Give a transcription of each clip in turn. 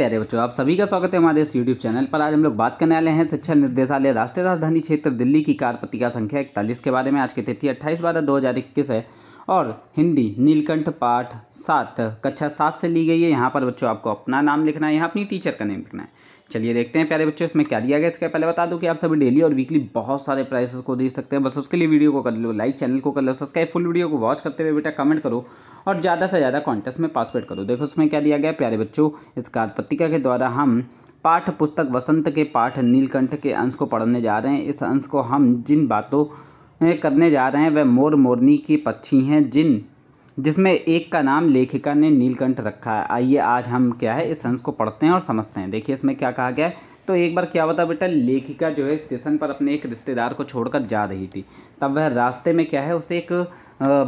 प्यारे बच्चों आप सभी का स्वागत है हमारे इस यूट्यूब चैनल पर आज हम लोग बात करने वाले हैं शिक्षा निदेशालय राष्ट्रीय राजधानी क्षेत्र दिल्ली की पत्रिका संख्या इकतालीस के बारे में आज की तिथि अट्ठाईस बारह दो हज़ार इक्कीस है और हिंदी नीलकंठ पाठ सात कक्षा सात से ली गई है यहाँ पर बच्चों आपको अपना नाम लिखना है यहाँ अपनी टीचर का नेम लिखना है चलिए देखते हैं प्यारे बच्चों इसमें क्या दिया गया इसका पहले बता दूं कि आप सभी डेली और वीकली बहुत सारे प्राइसेस को दे सकते हैं बस उसके लिए वीडियो को कर लो लाइक चैनल को कर लो सब्सक्राइब फुल वीडियो को वॉच करते हुए बेटा कमेंट करो और ज़्यादा से ज़्यादा कॉन्टेस्ट में पासपेट करो देखो उसमें क्या दिया गया प्यारे बच्चों इस कार्ड पत्रिका के द्वारा हम पाठ पुस्तक वसंत के पाठ नीलकंठ के अंश को पढ़ने जा रहे हैं इस अंश को हम जिन बातों करने जा रहे हैं वह मोर मोरनी की पक्षी हैं जिन जिसमें एक का नाम लेखिका ने नीलकंठ रखा है आइए आज हम क्या है इस हंस को पढ़ते हैं और समझते हैं देखिए इसमें क्या कहा गया है तो एक बार क्या होता बेटा लेखिका जो है स्टेशन पर अपने एक रिश्तेदार को छोड़कर जा रही थी तब वह रास्ते में क्या है उसे एक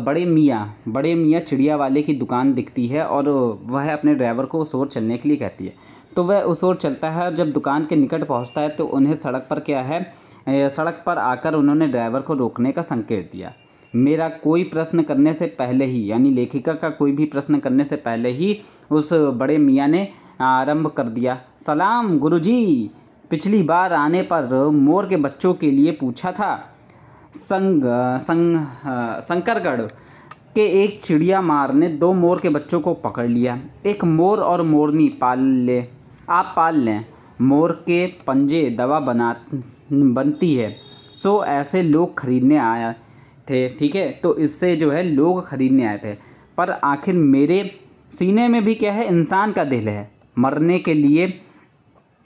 बड़े मियाँ बड़े मियाँ चिड़िया वाले की दुकान दिखती है और वह अपने ड्राइवर को उस ओर चलने के लिए कहती है तो वह उस ओर चलता है और जब दुकान के निकट पहुंचता है तो उन्हें सड़क पर क्या है सड़क पर आकर उन्होंने ड्राइवर को रोकने का संकेत दिया मेरा कोई प्रश्न करने से पहले ही यानी लेखिका का कोई भी प्रश्न करने से पहले ही उस बड़े मियाँ ने आरंभ कर दिया सलाम गुरुजी पिछली बार आने पर मोर के बच्चों के लिए पूछा था संग संग शंकरगढ़ के एक चिड़िया मार ने दो मोर के बच्चों को पकड़ लिया एक मोर और मोरनी पाल ले आप पाल लें मोर के पंजे दवा बना बनती है सो ऐसे लोग खरीदने आया थे ठीक है तो इससे जो है लोग ख़रीदने आए थे पर आखिर मेरे सीने में भी क्या है इंसान का दिल है मरने के लिए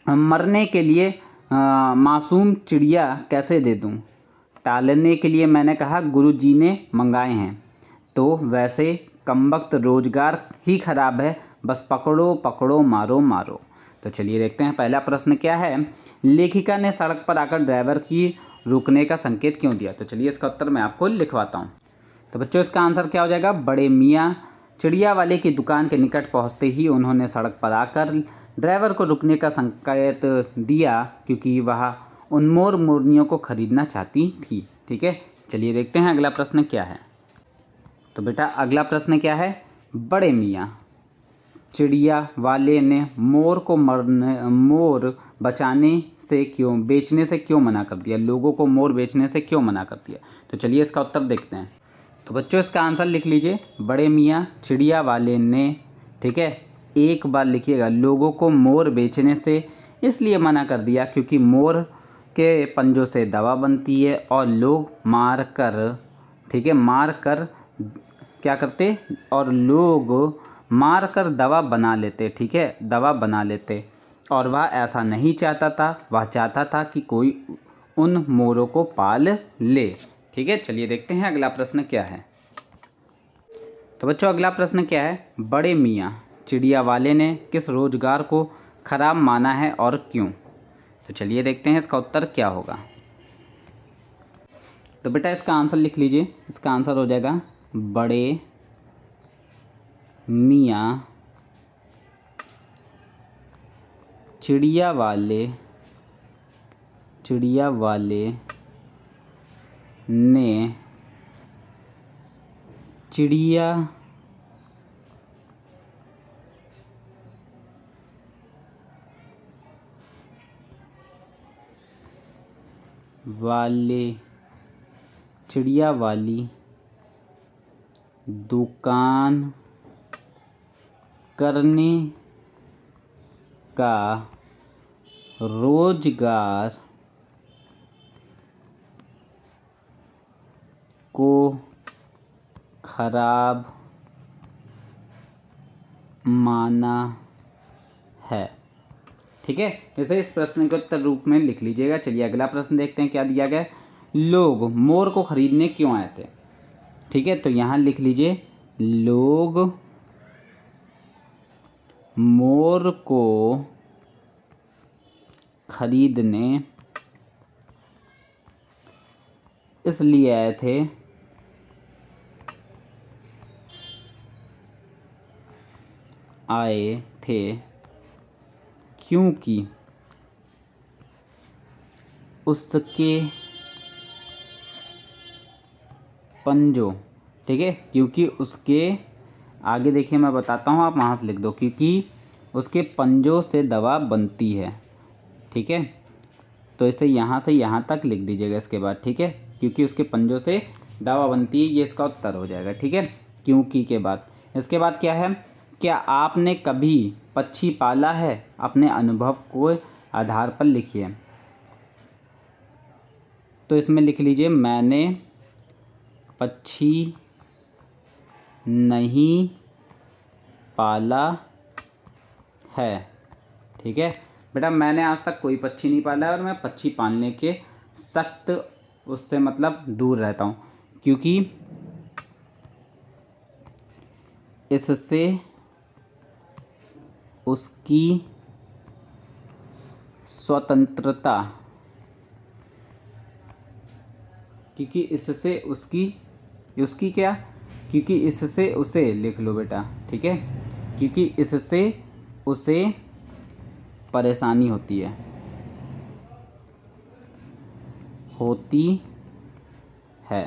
मरने के लिए आ, मासूम चिड़िया कैसे दे दूँ टालने के लिए मैंने कहा गुरु जी ने मंगाए हैं तो वैसे कम वक्त रोज़गार ही ख़राब है बस पकड़ो पकड़ो मारो मारो तो चलिए देखते हैं पहला प्रश्न क्या है लेखिका ने सड़क पर आकर ड्राइवर की रुकने का संकेत क्यों दिया तो चलिए इसका उत्तर मैं आपको लिखवाता हूँ तो बच्चों इसका आंसर क्या हो जाएगा बड़े मियाँ चिड़िया वाले की दुकान के निकट पहुँचते ही उन्होंने सड़क पर आकर ड्राइवर को रुकने का संकेत दिया क्योंकि वह उन मोर मोरनियों को खरीदना चाहती थी ठीक है चलिए देखते हैं अगला प्रश्न क्या है तो बेटा अगला प्रश्न क्या है बड़े मियाँ चिड़िया वाले ने मोर को मरने मोर बचाने से क्यों बेचने से क्यों मना कर दिया लोगों को मोर बेचने से क्यों मना कर दिया तो चलिए इसका उत्तर देखते हैं तो बच्चों इसका आंसर लिख लीजिए बड़े मियाँ चिड़िया वाले ने ठीक है एक बार लिखिएगा लोगों को मोर बेचने से इसलिए मना कर दिया क्योंकि मोर के पंजों से दवा बनती है और लोग मार कर ठीक है मार कर क्या करते और लोग मार कर दवा बना लेते ठीक है दवा बना लेते और वह ऐसा नहीं चाहता था वह चाहता था कि कोई उन मोरों को पाल ले ठीक है चलिए देखते हैं अगला प्रश्न क्या है तो बच्चों अगला प्रश्न क्या है बड़े मियाँ चिड़िया वाले ने किस रोजगार को खराब माना है और क्यों तो चलिए देखते हैं इसका उत्तर क्या होगा तो बेटा इसका आंसर लिख लीजिए इसका आंसर हो जाएगा बड़े मियाँ चिड़िया वाले चिड़िया वाले ने चिड़िया वाले चिड़िया वाली दुकान करने का रोजगार को खराब माना है ठीक है जैसे इस प्रश्न के उत्तर रूप में लिख लीजिएगा चलिए अगला प्रश्न देखते हैं क्या दिया गया लोग मोर को खरीदने क्यों आए थे ठीक है तो यहाँ लिख लीजिए लोग मोर को खरीदने इसलिए आए थे आए थे क्योंकि उसके पंजों ठीक है क्योंकि उसके आगे देखिए मैं बताता हूँ आप वहाँ से लिख दो क्योंकि उसके पंजों से दवा बनती है ठीक है तो इसे यहाँ से यहाँ तक लिख दीजिएगा इसके बाद ठीक है क्योंकि उसके पंजों से दवा बनती है ये इसका उत्तर हो जाएगा ठीक है क्योंकि के बाद इसके बाद क्या है क्या आपने कभी पक्षी पाला है अपने अनुभव को आधार पर लिखिए तो इसमें लिख लीजिए मैंने पक्षी नहीं पाला है ठीक है बेटा मैंने आज तक कोई पक्षी नहीं पाला है और मैं पक्षी पालने के सख्त उससे मतलब दूर रहता हूँ क्योंकि इससे उसकी स्वतंत्रता क्योंकि इससे उसकी उसकी क्या क्योंकि इससे उसे लिख लो बेटा ठीक है क्योंकि इससे उसे परेशानी होती है होती है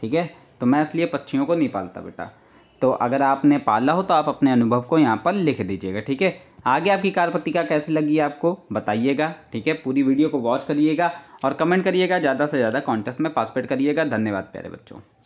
ठीक है तो मैं इसलिए पक्षियों को नहीं पालता बेटा तो अगर आपने पाला हो तो आप अपने अनुभव को यहाँ पर लिख दीजिएगा ठीक है आगे आपकी कारपत्रिका कैसी लगी आपको बताइएगा ठीक है पूरी वीडियो को वॉच करिएगा और कमेंट करिएगा ज़्यादा से ज़्यादा कॉन्टेस्ट में पार्टिसिपेट करिएगा धन्यवाद प्यारे बच्चों